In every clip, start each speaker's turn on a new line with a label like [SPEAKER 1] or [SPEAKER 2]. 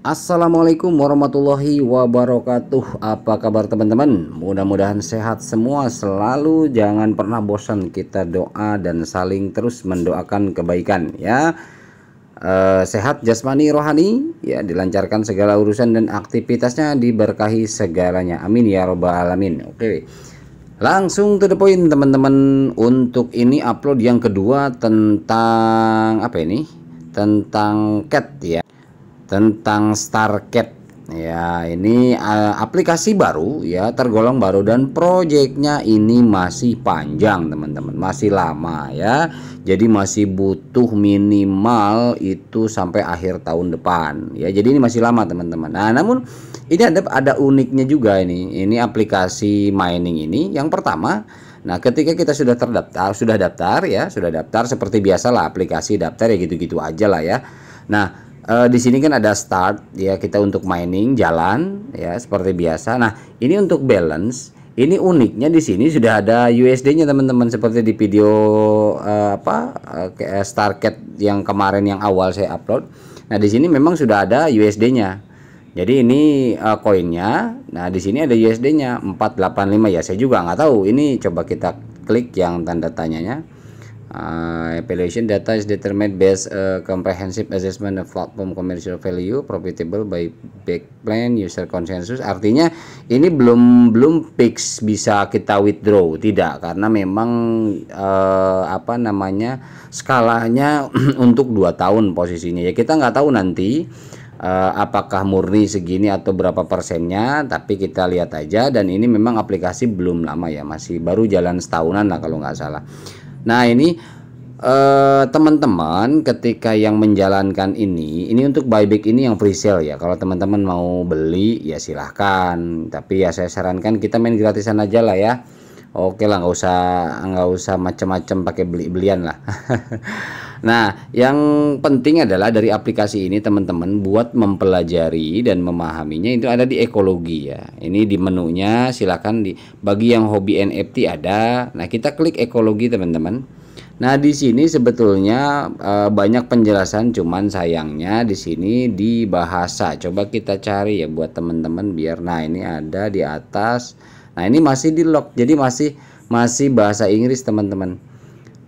[SPEAKER 1] Assalamualaikum warahmatullahi wabarakatuh Apa kabar teman-teman Mudah-mudahan sehat semua selalu Jangan pernah bosan kita doa dan saling terus mendoakan kebaikan ya eh, Sehat jasmani rohani ya Dilancarkan segala urusan dan aktivitasnya diberkahi segalanya Amin ya robbal alamin Oke Langsung to the point teman-teman Untuk ini upload yang kedua tentang apa ini tentang cat ya tentang StarCat ya ini uh, aplikasi baru ya tergolong baru dan proyeknya ini masih panjang teman-teman masih lama ya jadi masih butuh minimal itu sampai akhir tahun depan ya jadi ini masih lama teman-teman nah namun ini ada ada uniknya juga ini ini aplikasi mining ini yang pertama Nah, ketika kita sudah terdaftar, sudah daftar ya, sudah daftar seperti biasa lah aplikasi daftar ya gitu-gitu aja lah ya. Nah, uh, di sini kan ada start ya kita untuk mining jalan ya seperti biasa. Nah, ini untuk balance. Ini uniknya di sini sudah ada USD-nya teman-teman seperti di video uh, apa uh, StarCat yang kemarin yang awal saya upload. Nah, di sini memang sudah ada USD-nya. Jadi ini uh, koinnya. Nah, di sini ada USD-nya 485 ya. Saya juga nggak tahu. Ini coba kita klik yang tanda tanyanya. Uh, evaluation data is determined based uh, comprehensive assessment of platform commercial value profitable by big plan user consensus artinya ini belum belum fix bisa kita withdraw tidak karena memang uh, apa namanya skalanya untuk dua tahun posisinya ya kita nggak tahu nanti uh, apakah murni segini atau berapa persennya tapi kita lihat aja dan ini memang aplikasi belum lama ya masih baru jalan setahunan lah kalau nggak salah Nah, ini eh, teman-teman eh, ketika yang menjalankan ini, ini untuk buyback ini yang free sale ya. Kalau teman-teman mau beli ya silahkan. Tapi ya saya sarankan kita main gratisan aja lah ya. Oke lah, nggak usah nggak usah macam-macam pakai beli-belian lah. Nah, yang penting adalah dari aplikasi ini teman-teman buat mempelajari dan memahaminya itu ada di ekologi ya. Ini di menunya silakan di bagi yang hobi NFT ada. Nah, kita klik ekologi teman-teman. Nah, di sini sebetulnya e, banyak penjelasan cuman sayangnya di sini di bahasa. Coba kita cari ya buat teman-teman biar nah ini ada di atas. Nah, ini masih di lock. Jadi masih masih bahasa Inggris teman-teman.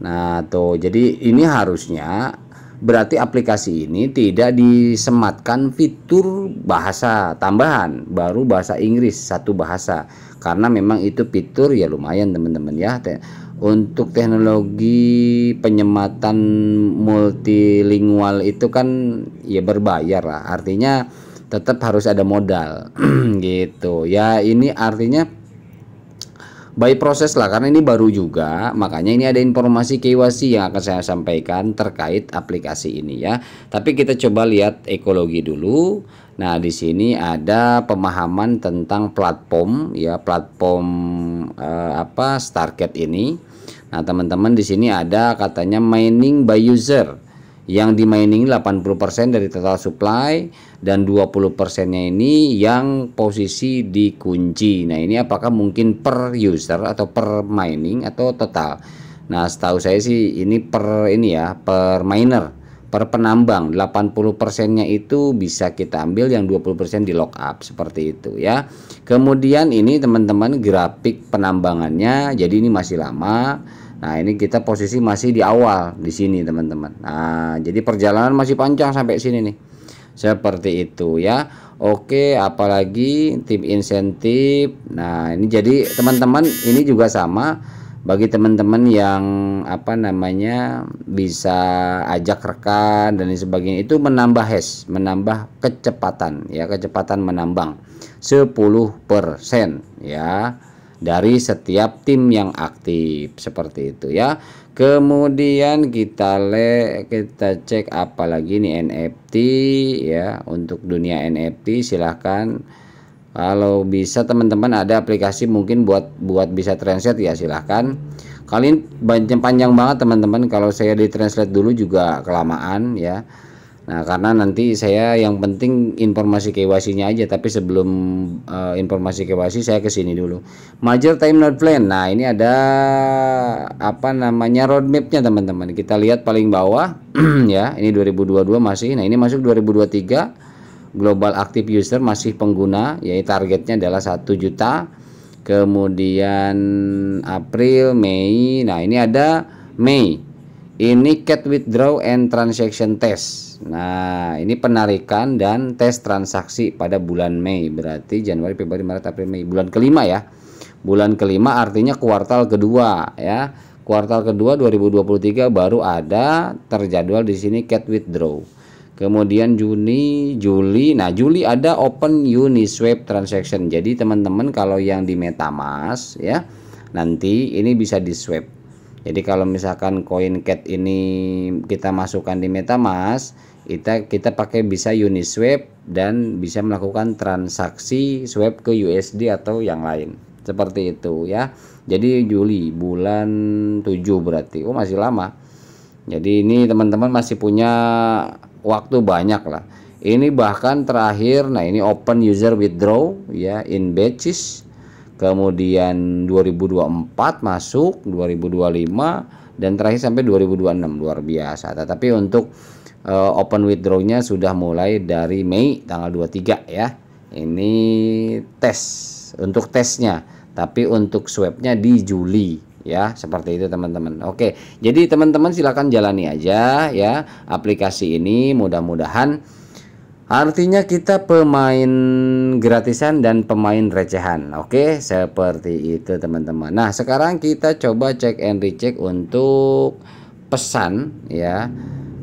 [SPEAKER 1] Nah, tuh. Jadi ini harusnya berarti aplikasi ini tidak disematkan fitur bahasa tambahan, baru bahasa Inggris satu bahasa. Karena memang itu fitur ya lumayan teman-teman ya. Untuk teknologi penyematan multilingual itu kan ya berbayar lah. Artinya tetap harus ada modal gitu. Ya ini artinya by proses lah karena ini baru juga makanya ini ada informasi KYC yang akan saya sampaikan terkait aplikasi ini ya tapi kita coba lihat ekologi dulu nah di sini ada pemahaman tentang platform ya platform eh, apa Starket ini nah teman-teman di sini ada katanya mining by user yang mining 80% dari total supply dan 20%-nya ini yang posisi dikunci. Nah, ini apakah mungkin per user atau per mining atau total? Nah, setahu saya sih ini per ini ya, per miner, per penambang. 80%-nya itu bisa kita ambil yang 20% di lock up seperti itu ya. Kemudian ini teman-teman grafik penambangannya. Jadi ini masih lama Nah, ini kita posisi masih di awal di sini, teman-teman. Nah, jadi perjalanan masih panjang sampai sini nih. Seperti itu ya. Oke, apalagi tim insentif. Nah, ini jadi teman-teman ini juga sama bagi teman-teman yang apa namanya bisa ajak rekan dan sebagainya itu menambah hash, menambah kecepatan ya, kecepatan menambang 10% ya dari setiap tim yang aktif seperti itu ya kemudian kita le kita cek apalagi ini NFT ya untuk dunia NFT silahkan kalau bisa teman-teman ada aplikasi mungkin buat buat bisa translate ya silahkan kalian panjang banget teman-teman kalau saya di translate dulu juga kelamaan ya Nah, karena nanti saya yang penting informasi KYC-nya aja, tapi sebelum uh, informasi KYC saya ke sini dulu. Major timeline plan. Nah, ini ada apa namanya roadmap-nya teman-teman. Kita lihat paling bawah ya, ini 2022 masih. Nah, ini masuk 2023 global active user masih pengguna, yaitu targetnya adalah 1 juta. Kemudian April, Mei. Nah, ini ada Mei. Ini cat withdraw and transaction test Nah, ini penarikan dan tes transaksi pada bulan Mei. Berarti Januari, Februari, Maret, April, Mei. Bulan kelima ya. Bulan kelima artinya kuartal kedua ya. Kuartal kedua 2023 baru ada terjadwal di sini cat withdraw. Kemudian Juni, Juli. Nah, Juli ada open Uniswap transaction. Jadi teman-teman kalau yang di MetaMask ya, nanti ini bisa di swap jadi kalau misalkan koin cat ini kita masukkan di MetaMask, kita kita pakai bisa Uniswap dan bisa melakukan transaksi swap ke USD atau yang lain seperti itu ya jadi Juli bulan 7 berarti oh masih lama jadi ini teman-teman masih punya waktu banyak lah ini bahkan terakhir nah ini open user withdraw ya in batches kemudian 2024 masuk 2025 dan terakhir sampai 2026 luar biasa tetapi untuk uh, open withdrawnya sudah mulai dari Mei tanggal 23 ya. Ini tes untuk tesnya, tapi untuk swabnya di Juli ya seperti itu teman-teman oke jadi teman-teman silahkan jalani aja ya aplikasi ini mudah-mudahan artinya kita pemain gratisan dan pemain recehan oke seperti itu teman-teman nah sekarang kita coba cek and recheck untuk pesan ya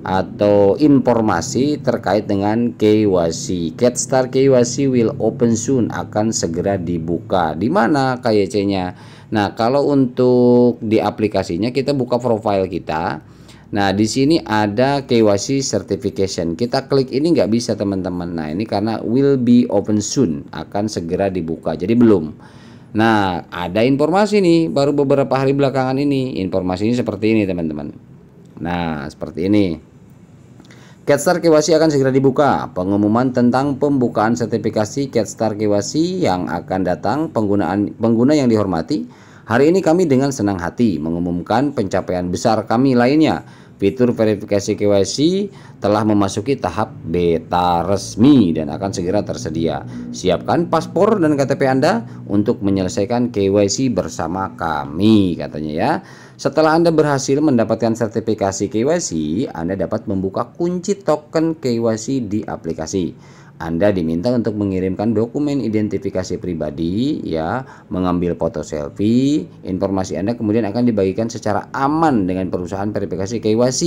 [SPEAKER 1] atau informasi terkait dengan KYC. Ketstar KYC will open soon akan segera dibuka. Di mana KYC-nya? Nah, kalau untuk di aplikasinya kita buka profile kita. Nah, di sini ada KYC certification. Kita klik ini nggak bisa, teman-teman. Nah, ini karena will be open soon, akan segera dibuka. Jadi belum. Nah, ada informasi nih baru beberapa hari belakangan ini. Informasinya seperti ini, teman-teman. Nah, seperti ini. Ketstar KYC akan segera dibuka. Pengumuman tentang pembukaan sertifikasi Ketstar KYC yang akan datang penggunaan pengguna yang dihormati. Hari ini kami dengan senang hati mengumumkan pencapaian besar kami lainnya Fitur verifikasi KYC telah memasuki tahap beta resmi dan akan segera tersedia. Siapkan paspor dan KTP Anda untuk menyelesaikan KYC bersama kami, katanya ya. Setelah Anda berhasil mendapatkan sertifikasi KYC, Anda dapat membuka kunci token KYC di aplikasi. Anda diminta untuk mengirimkan dokumen identifikasi pribadi ya, mengambil foto selfie, informasi Anda kemudian akan dibagikan secara aman dengan perusahaan verifikasi KYC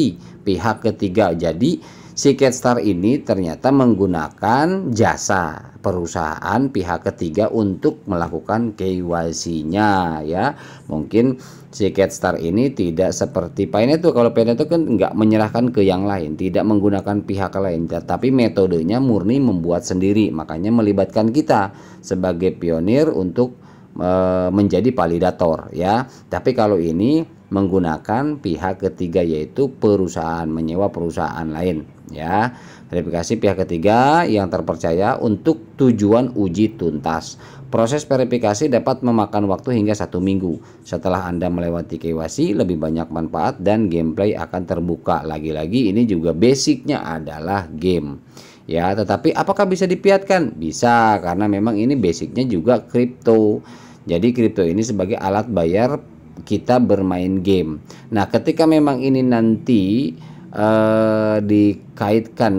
[SPEAKER 1] pihak ketiga. Jadi si Ketstar ini ternyata menggunakan jasa perusahaan pihak ketiga untuk melakukan KYC-nya ya. Mungkin si Ketstar ini tidak seperti Paynet itu kalau Paynet tuh kan nggak menyerahkan ke yang lain, tidak menggunakan pihak lain, tetapi metodenya murni membuat sendiri. Makanya melibatkan kita sebagai pionir untuk eh, menjadi validator ya. Tapi kalau ini menggunakan pihak ketiga yaitu perusahaan menyewa perusahaan lain ya verifikasi pihak ketiga yang terpercaya untuk tujuan uji tuntas proses verifikasi dapat memakan waktu hingga satu minggu setelah anda melewati KYC lebih banyak manfaat dan gameplay akan terbuka lagi-lagi ini juga basicnya adalah game ya tetapi apakah bisa dipiatkan bisa karena memang ini basicnya juga kripto jadi kripto ini sebagai alat bayar kita bermain game. Nah, ketika memang ini nanti eh, dikaitkan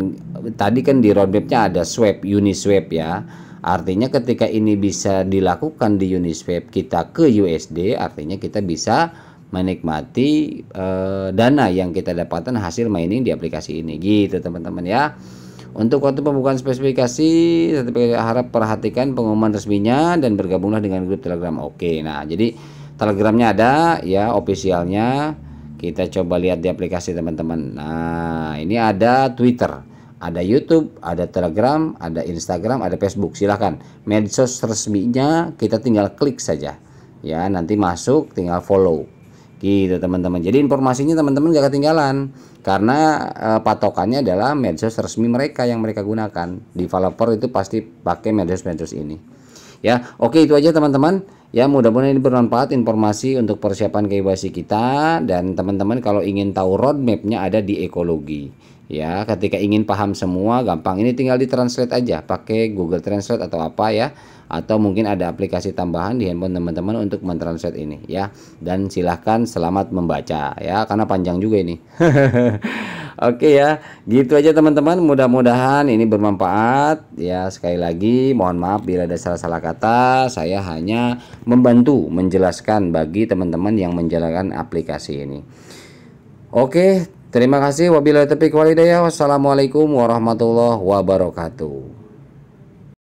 [SPEAKER 1] tadi kan di roadmapnya ada swap, Uniswap ya. Artinya ketika ini bisa dilakukan di Uniswap kita ke USD, artinya kita bisa menikmati eh, dana yang kita dapatkan hasil mining di aplikasi ini. Gitu teman-teman ya. Untuk waktu pembukaan spesifikasi, saya harap perhatikan pengumuman resminya dan bergabunglah dengan grup Telegram. Oke, nah jadi telegramnya ada ya officialnya kita coba lihat di aplikasi teman-teman nah ini ada Twitter ada YouTube, ada Telegram, ada Instagram, ada Facebook. Silahkan medsos resminya kita tinggal klik saja. Ya, nanti masuk tinggal follow. Gitu teman-teman. Jadi informasinya teman-teman gak ketinggalan karena e, patokannya adalah medsos resmi mereka yang mereka gunakan. Developer itu pasti pakai medsos-medsos ini. Ya, oke itu aja teman-teman. Ya, mudah-mudahan ini bermanfaat informasi untuk persiapan KYC kita dan teman-teman kalau ingin tahu roadmapnya ada di ekologi. Ya, ketika ingin paham semua gampang ini tinggal di translate aja pakai Google Translate atau apa ya atau mungkin ada aplikasi tambahan di handphone teman-teman untuk mentranslate ini ya. Dan silahkan selamat membaca ya karena panjang juga ini. Oke ya, gitu aja teman-teman. Mudah-mudahan ini bermanfaat. Ya, sekali lagi mohon maaf bila ada salah-salah kata. Saya hanya membantu menjelaskan bagi teman-teman yang menjalankan aplikasi ini. Oke, terima kasih. Wabillahi taufiq walhidayah. Wassalamualaikum warahmatullahi wabarakatuh.